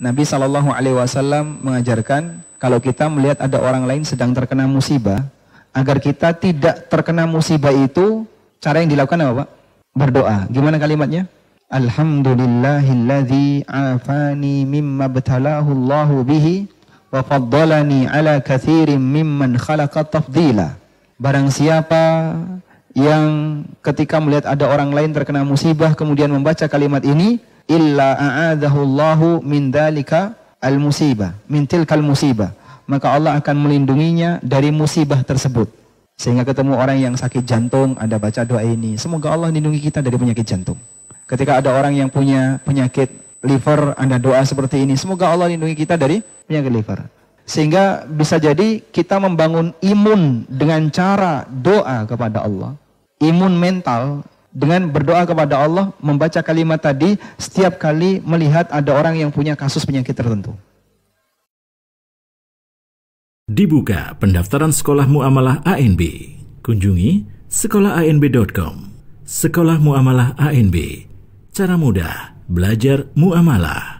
Nabi Shallallahu Alaihi Wasallam mengajarkan kalau kita melihat ada orang lain sedang terkena musibah, agar kita tidak terkena musibah itu, cara yang dilakukan apa Pak? Berdoa. Gimana kalimatnya? Alhamdulillahilladzi afani mimma btalahu Allahu bihi wa faddalani ala kathirin mimman khalaqa tafdila. Barang siapa yang ketika melihat ada orang lain terkena musibah kemudian membaca kalimat ini, illa a'adahu Allahu min dalika al-musibah, min tilkal musibah. Maka Allah akan melindunginya dari musibah tersebut. Sehingga ketemu orang yang sakit jantung, Anda baca doa ini. Semoga Allah lindungi kita dari penyakit jantung. Ketika ada orang yang punya penyakit liver, Anda doa seperti ini. Semoga Allah lindungi kita dari penyakit liver. Sehingga bisa jadi kita membangun imun dengan cara doa kepada Allah. Imun mental dengan berdoa kepada Allah, membaca kalimat tadi setiap kali melihat ada orang yang punya kasus penyakit tertentu. Dibuka pendaftaran sekolah muamalah ANB. Kunjungi sekolahanb.com. Sekolah muamalah ANB. Cara mudah belajar muamalah.